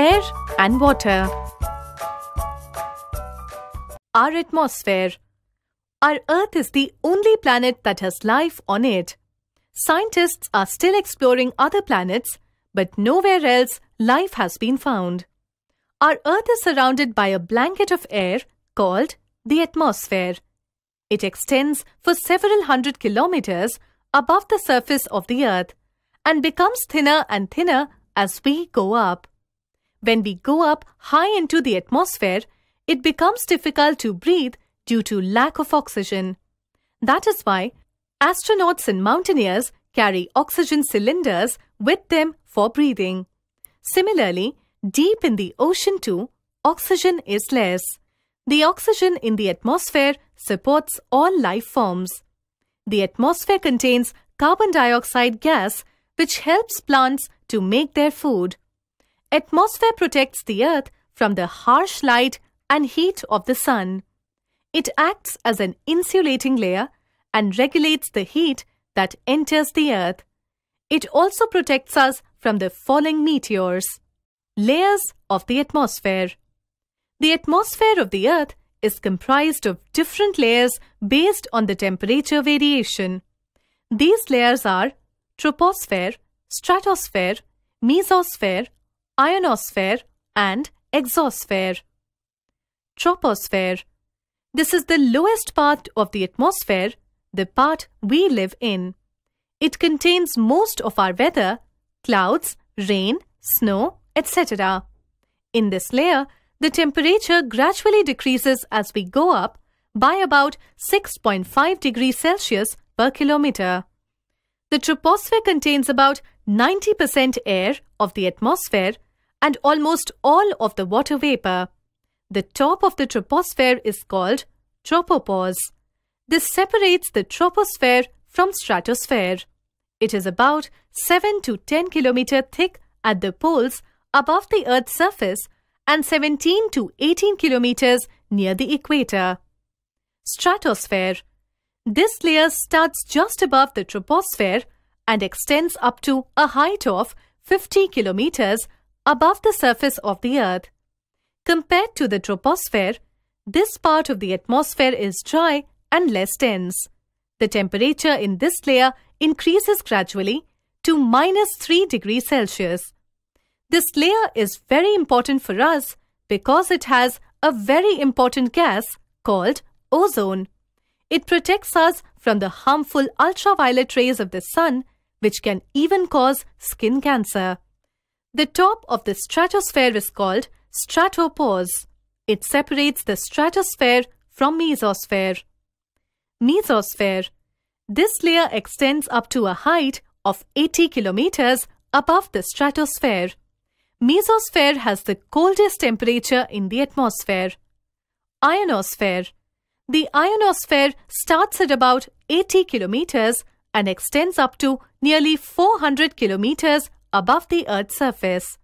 air and water. Our atmosphere. Our Earth is the only planet that has life on it. Scientists are still exploring other planets, but nowhere else life has been found. Our Earth is surrounded by a blanket of air called the atmosphere. It extends for several hundred kilometers above the surface of the Earth and becomes thinner and thinner as we go up. When we go up high into the atmosphere, it becomes difficult to breathe due to lack of oxygen. That is why astronauts and mountaineers carry oxygen cylinders with them for breathing. Similarly, deep in the ocean too, oxygen is less. The oxygen in the atmosphere supports all life forms. The atmosphere contains carbon dioxide gas which helps plants to make their food. Atmosphere protects the earth from the harsh light and heat of the sun. It acts as an insulating layer and regulates the heat that enters the earth. It also protects us from the falling meteors. Layers of the atmosphere. The atmosphere of the earth is comprised of different layers based on the temperature variation. These layers are troposphere, stratosphere, mesosphere ionosphere and exosphere. Troposphere. This is the lowest part of the atmosphere, the part we live in. It contains most of our weather, clouds, rain, snow, etc. In this layer, the temperature gradually decreases as we go up by about 6.5 degrees Celsius per kilometer. The troposphere contains about 90% air of the atmosphere and almost all of the water vapor. The top of the troposphere is called tropopause. This separates the troposphere from stratosphere. It is about 7 to 10 km thick at the poles above the Earth's surface and 17 to 18 kilometers near the equator. Stratosphere This layer starts just above the troposphere and extends up to a height of 50 kilometers above the surface of the Earth. Compared to the troposphere, this part of the atmosphere is dry and less dense. The temperature in this layer increases gradually to minus 3 degrees Celsius. This layer is very important for us because it has a very important gas called ozone. It protects us from the harmful ultraviolet rays of the sun, which can even cause skin cancer. The top of the stratosphere is called stratopause. It separates the stratosphere from mesosphere. Mesosphere. This layer extends up to a height of 80 kilometers above the stratosphere. Mesosphere has the coldest temperature in the atmosphere. Ionosphere. The ionosphere starts at about 80 kilometers and extends up to nearly 400 kilometers above the Earth's surface.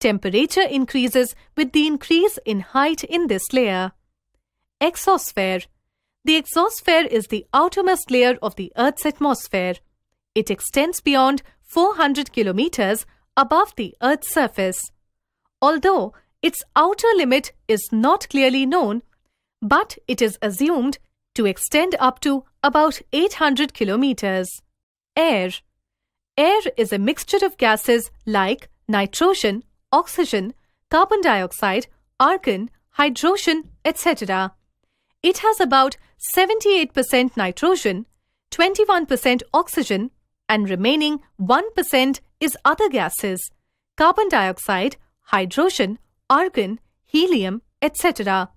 Temperature increases with the increase in height in this layer. Exosphere The exosphere is the outermost layer of the Earth's atmosphere. It extends beyond 400 kilometers above the Earth's surface. Although its outer limit is not clearly known, but it is assumed to extend up to about 800 kilometers. Air Air is a mixture of gases like nitrogen, oxygen, carbon dioxide, argon, hydrogen, etc. It has about 78% nitrogen, 21% oxygen, and remaining 1% is other gases carbon dioxide, hydrogen, argon, helium, etc.,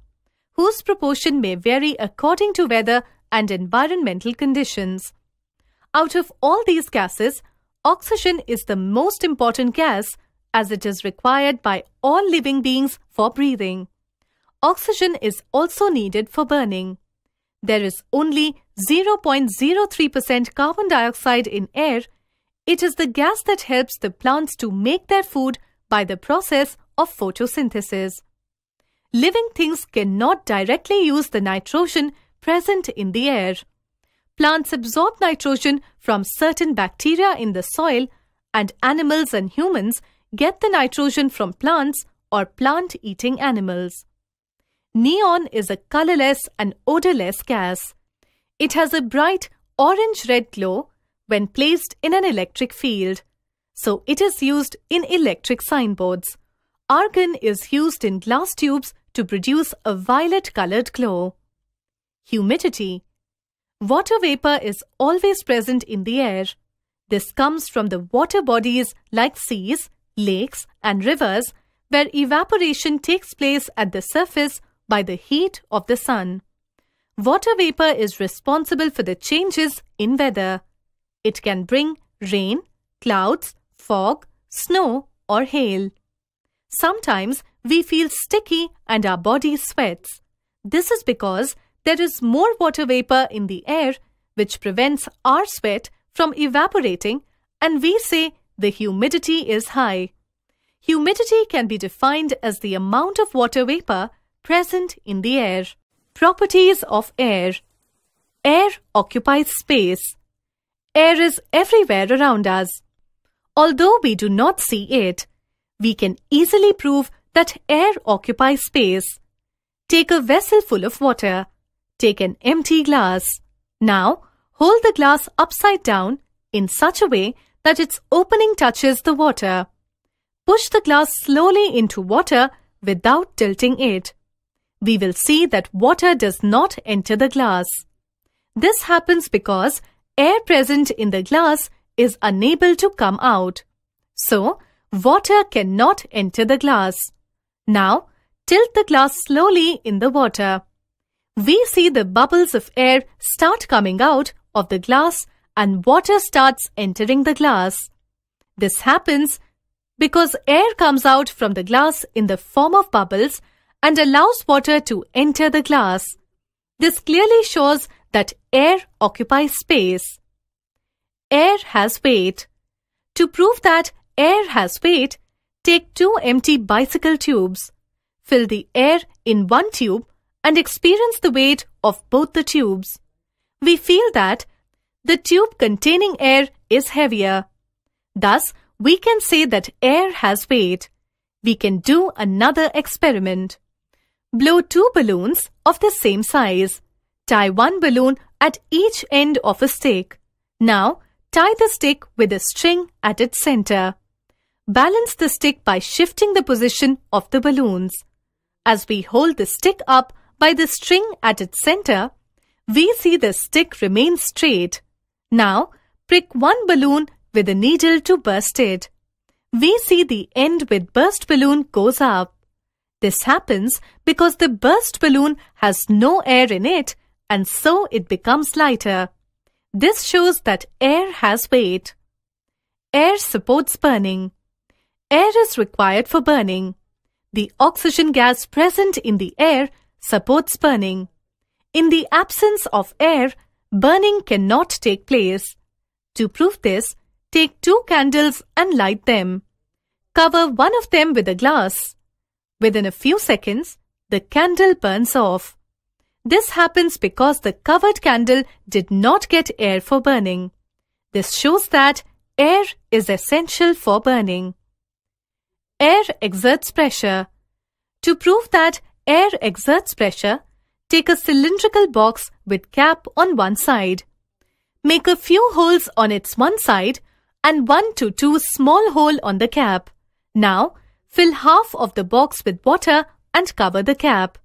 whose proportion may vary according to weather and environmental conditions. Out of all these gases, oxygen is the most important gas as it is required by all living beings for breathing. Oxygen is also needed for burning. There is only 0.03% carbon dioxide in air. It is the gas that helps the plants to make their food by the process of photosynthesis. Living things cannot directly use the nitrogen present in the air plants absorb nitrogen from certain bacteria in the soil and animals and humans get the nitrogen from plants or plant-eating animals. Neon is a colorless and odorless gas. It has a bright orange-red glow when placed in an electric field. So it is used in electric signboards. Argon is used in glass tubes to produce a violet-colored glow. Humidity Water vapor is always present in the air. This comes from the water bodies like seas, lakes and rivers where evaporation takes place at the surface by the heat of the sun. Water vapor is responsible for the changes in weather. It can bring rain, clouds, fog, snow or hail. Sometimes we feel sticky and our body sweats. This is because there is more water vapor in the air, which prevents our sweat from evaporating, and we say the humidity is high. Humidity can be defined as the amount of water vapor present in the air. Properties of air Air occupies space. Air is everywhere around us. Although we do not see it, we can easily prove that air occupies space. Take a vessel full of water. Take an empty glass. Now, hold the glass upside down in such a way that its opening touches the water. Push the glass slowly into water without tilting it. We will see that water does not enter the glass. This happens because air present in the glass is unable to come out. So, water cannot enter the glass. Now, tilt the glass slowly in the water we see the bubbles of air start coming out of the glass and water starts entering the glass. This happens because air comes out from the glass in the form of bubbles and allows water to enter the glass. This clearly shows that air occupies space. Air has weight. To prove that air has weight, take two empty bicycle tubes. Fill the air in one tube and experience the weight of both the tubes, we feel that the tube containing air is heavier. Thus, we can say that air has weight. We can do another experiment. Blow two balloons of the same size. Tie one balloon at each end of a stick. Now, tie the stick with a string at its center. Balance the stick by shifting the position of the balloons. As we hold the stick up, by the string at its center, we see the stick remain straight. Now, prick one balloon with a needle to burst it. We see the end with burst balloon goes up. This happens because the burst balloon has no air in it and so it becomes lighter. This shows that air has weight. Air supports burning. Air is required for burning. The oxygen gas present in the air supports burning. In the absence of air, burning cannot take place. To prove this, take two candles and light them. Cover one of them with a glass. Within a few seconds, the candle burns off. This happens because the covered candle did not get air for burning. This shows that air is essential for burning. Air exerts pressure. To prove that Air exerts pressure. Take a cylindrical box with cap on one side. Make a few holes on its one side and one to two small hole on the cap. Now, fill half of the box with water and cover the cap.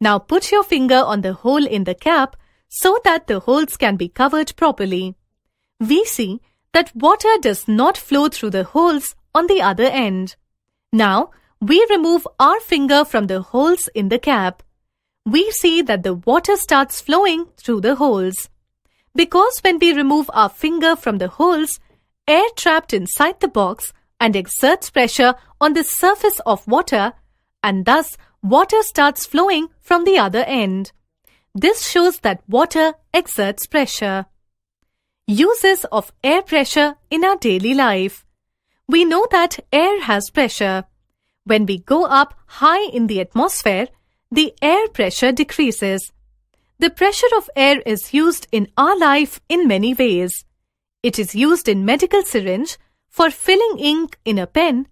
Now put your finger on the hole in the cap so that the holes can be covered properly. We see that water does not flow through the holes on the other end. Now, we remove our finger from the holes in the cap, we see that the water starts flowing through the holes. Because when we remove our finger from the holes, air trapped inside the box and exerts pressure on the surface of water and thus water starts flowing from the other end. This shows that water exerts pressure. Uses of air pressure in our daily life. We know that air has pressure. When we go up high in the atmosphere, the air pressure decreases. The pressure of air is used in our life in many ways. It is used in medical syringe, for filling ink in a pen,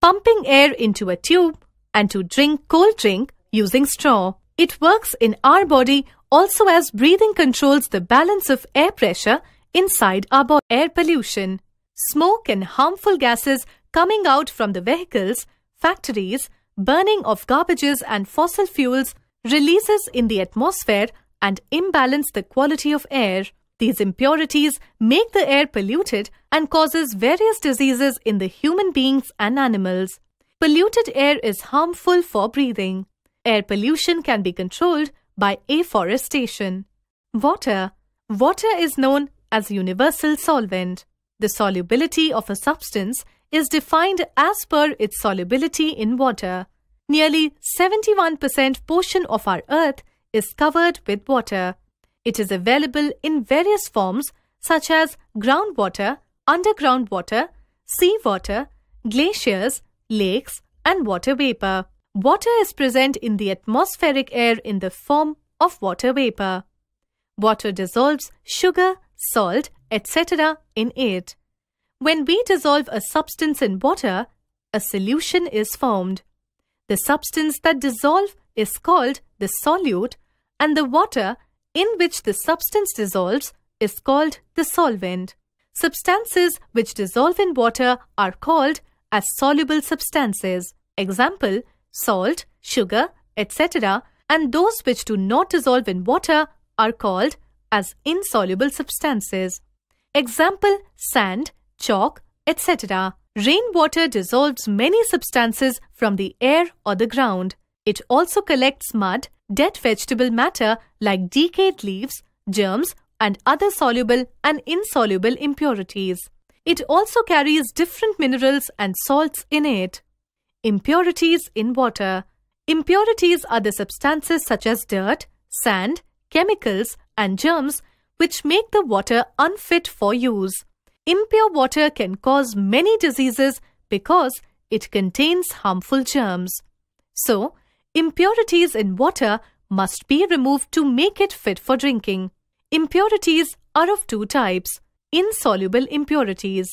pumping air into a tube, and to drink cold drink using straw. It works in our body also as breathing controls the balance of air pressure inside our body. Air pollution. Smoke and harmful gases coming out from the vehicles factories, burning of garbages and fossil fuels releases in the atmosphere and imbalance the quality of air. These impurities make the air polluted and causes various diseases in the human beings and animals. Polluted air is harmful for breathing. Air pollution can be controlled by afforestation. Water. Water is known as universal solvent. The solubility of a substance is defined as per its solubility in water. Nearly 71% portion of our earth is covered with water. It is available in various forms such as groundwater, underground water, seawater, glaciers, lakes and water vapour. Water is present in the atmospheric air in the form of water vapour. Water dissolves sugar, salt, etc. in it. When we dissolve a substance in water, a solution is formed. The substance that dissolves is called the solute and the water in which the substance dissolves is called the solvent. Substances which dissolve in water are called as soluble substances. Example, salt, sugar, etc. And those which do not dissolve in water are called as insoluble substances. Example, sand chalk, etc. Rainwater dissolves many substances from the air or the ground. It also collects mud, dead vegetable matter like decayed leaves, germs, and other soluble and insoluble impurities. It also carries different minerals and salts in it. Impurities in water. Impurities are the substances such as dirt, sand, chemicals, and germs which make the water unfit for use. Impure water can cause many diseases because it contains harmful germs. So, impurities in water must be removed to make it fit for drinking. Impurities are of two types, insoluble impurities.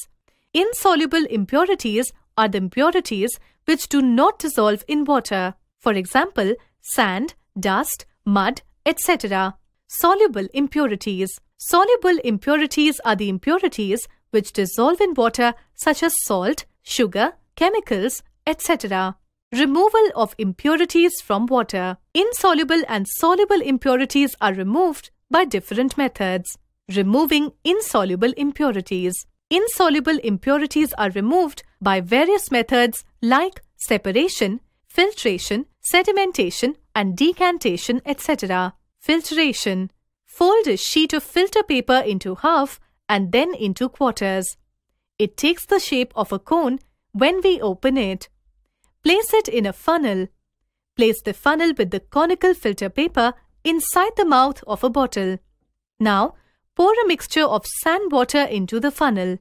Insoluble impurities are the impurities which do not dissolve in water. For example, sand, dust, mud, etc. Soluble impurities. Soluble impurities are the impurities which dissolve in water such as salt, sugar, chemicals, etc. Removal of impurities from water. Insoluble and soluble impurities are removed by different methods. Removing insoluble impurities. Insoluble impurities are removed by various methods like separation, filtration, sedimentation and decantation etc. Filtration Fold a sheet of filter paper into half and then into quarters. It takes the shape of a cone when we open it. Place it in a funnel. Place the funnel with the conical filter paper inside the mouth of a bottle. Now, pour a mixture of sand water into the funnel.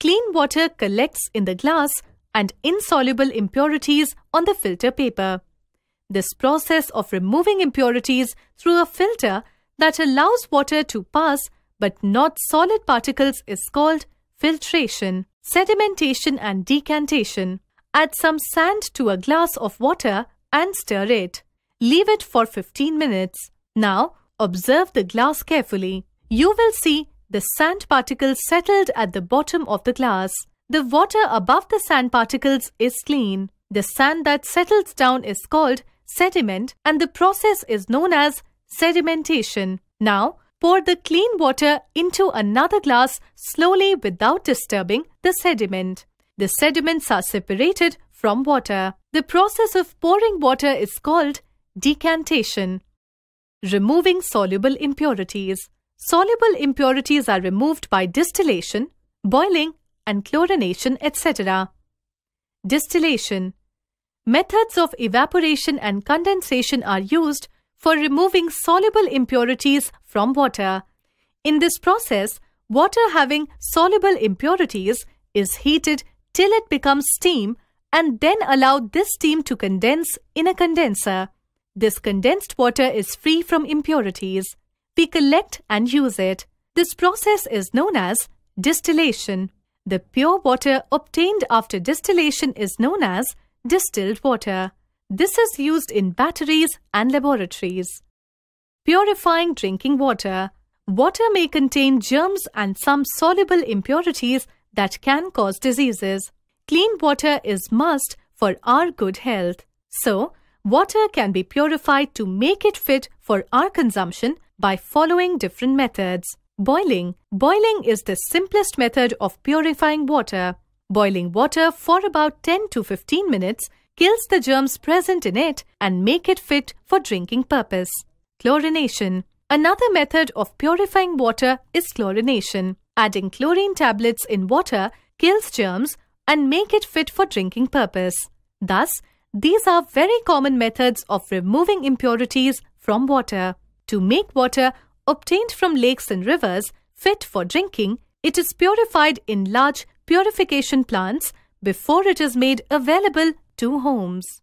Clean water collects in the glass and insoluble impurities on the filter paper. This process of removing impurities through a filter that allows water to pass but not solid particles is called filtration, sedimentation and decantation. Add some sand to a glass of water and stir it. Leave it for 15 minutes. Now, observe the glass carefully. You will see the sand particles settled at the bottom of the glass. The water above the sand particles is clean. The sand that settles down is called sediment and the process is known as sedimentation. Now, Pour the clean water into another glass slowly without disturbing the sediment. The sediments are separated from water. The process of pouring water is called decantation. Removing soluble impurities. Soluble impurities are removed by distillation, boiling and chlorination etc. Distillation Methods of evaporation and condensation are used for removing soluble impurities from water. In this process, water having soluble impurities is heated till it becomes steam and then allow this steam to condense in a condenser. This condensed water is free from impurities. We collect and use it. This process is known as distillation. The pure water obtained after distillation is known as distilled water. This is used in batteries and laboratories. Purifying drinking water. Water may contain germs and some soluble impurities that can cause diseases. Clean water is must for our good health. So, water can be purified to make it fit for our consumption by following different methods. Boiling. Boiling is the simplest method of purifying water. Boiling water for about 10 to 15 minutes kills the germs present in it and make it fit for drinking purpose. Chlorination Another method of purifying water is chlorination. Adding chlorine tablets in water kills germs and make it fit for drinking purpose. Thus, these are very common methods of removing impurities from water. To make water obtained from lakes and rivers fit for drinking, it is purified in large purification plants before it is made available two homes